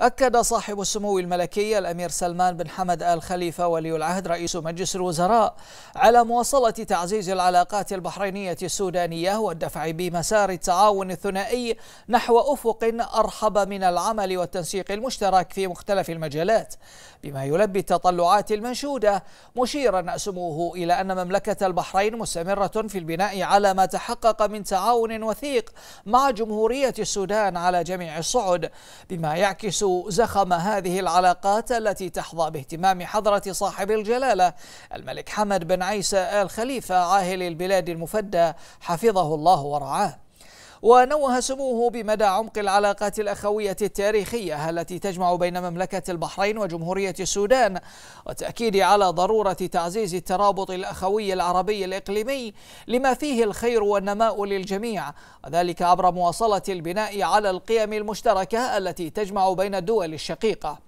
أكد صاحب السمو الملكي الأمير سلمان بن حمد آل خليفة ولي العهد رئيس مجلس الوزراء على مواصلة تعزيز العلاقات البحرينية السودانية والدفع بمسار التعاون الثنائي نحو أفق أرحب من العمل والتنسيق المشترك في مختلف المجالات بما يلبي التطلعات المنشودة مشيرا سموه إلى أن مملكة البحرين مستمرة في البناء على ما تحقق من تعاون وثيق مع جمهورية السودان على جميع الصعد بما يعكس زخم هذه العلاقات التي تحظى باهتمام حضرة صاحب الجلالة الملك حمد بن عيسى آل خليفة عاهل البلاد المفدى حفظه الله ورعاه ونوه سموه بمدى عمق العلاقات الأخوية التاريخية التي تجمع بين مملكة البحرين وجمهورية السودان والتأكيد على ضرورة تعزيز الترابط الأخوي العربي الإقليمي لما فيه الخير والنماء للجميع وذلك عبر مواصلة البناء على القيم المشتركة التي تجمع بين الدول الشقيقة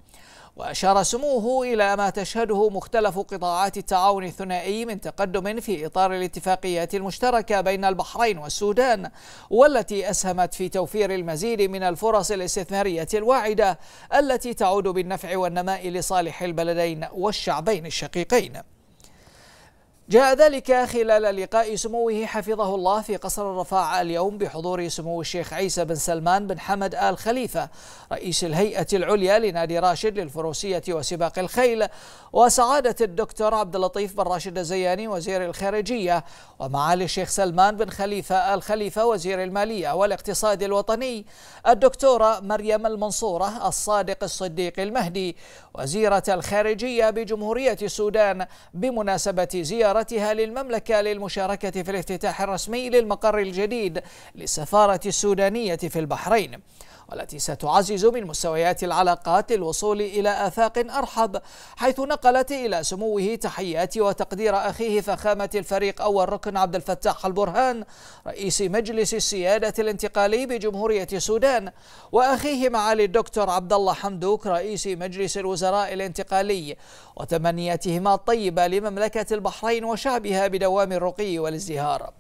وأشار سموه إلى ما تشهده مختلف قطاعات التعاون الثنائي من تقدم في إطار الاتفاقيات المشتركة بين البحرين والسودان والتي أسهمت في توفير المزيد من الفرص الاستثمارية الواعدة التي تعود بالنفع والنماء لصالح البلدين والشعبين الشقيقين جاء ذلك خلال لقاء سموه حفظه الله في قصر الرفاع اليوم بحضور سمو الشيخ عيسى بن سلمان بن حمد آل خليفة رئيس الهيئة العليا لنادي راشد للفروسية وسباق الخيل وسعادة الدكتور عبد اللطيف بن راشد الزياني وزير الخارجية ومعالي الشيخ سلمان بن خليفة آل خليفة وزير المالية والاقتصاد الوطني الدكتورة مريم المنصورة الصادق الصديق المهدي وزيرة الخارجية بجمهورية السودان بمناسبة زيارة زيارتها للمملكة للمشاركة في الافتتاح الرسمي للمقر الجديد للسفارة السودانية في البحرين والتي ستعزز من مستويات العلاقات للوصول إلى آفاق أرحب حيث نقلت إلى سموه تحيات وتقدير أخيه فخامة الفريق أول ركن عبد الفتاح البرهان رئيس مجلس السيادة الانتقالي بجمهورية السودان وأخيه معالي الدكتور عبد الله حمدوك رئيس مجلس الوزراء الانتقالي وتمنياتهما الطيبة لمملكة البحرين وشعبها بدوام الرقي والازدهار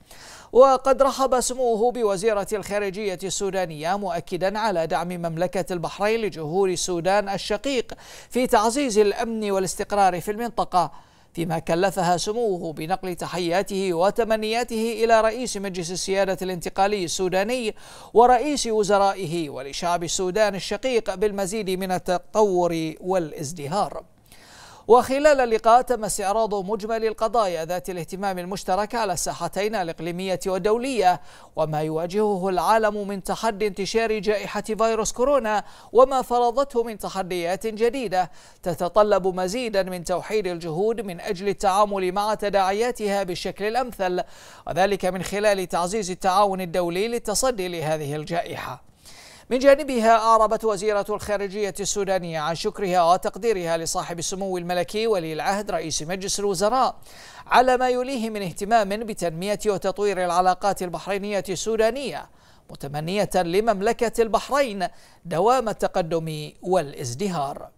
وقد رحب سموه بوزيرة الخارجية السودانية مؤكدا على دعم مملكة البحرين لجهور السودان الشقيق في تعزيز الأمن والاستقرار في المنطقة فيما كلفها سموه بنقل تحياته وتمنياته إلى رئيس مجلس السيادة الانتقالي السوداني ورئيس وزرائه ولشعب السودان الشقيق بالمزيد من التطور والازدهار وخلال اللقاء تم استعراض مجمل القضايا ذات الاهتمام المشترك على الساحتين الإقليمية والدولية وما يواجهه العالم من تحدي انتشار جائحة فيروس كورونا وما فرضته من تحديات جديدة تتطلب مزيدا من توحيد الجهود من أجل التعامل مع تداعياتها بالشكل الأمثل وذلك من خلال تعزيز التعاون الدولي للتصدي لهذه الجائحة من جانبها أعربت وزيرة الخارجية السودانية عن شكرها وتقديرها لصاحب السمو الملكي ولي العهد رئيس مجلس الوزراء على ما يليه من اهتمام بتنمية وتطوير العلاقات البحرينية السودانية متمنية لمملكة البحرين دوام التقدم والازدهار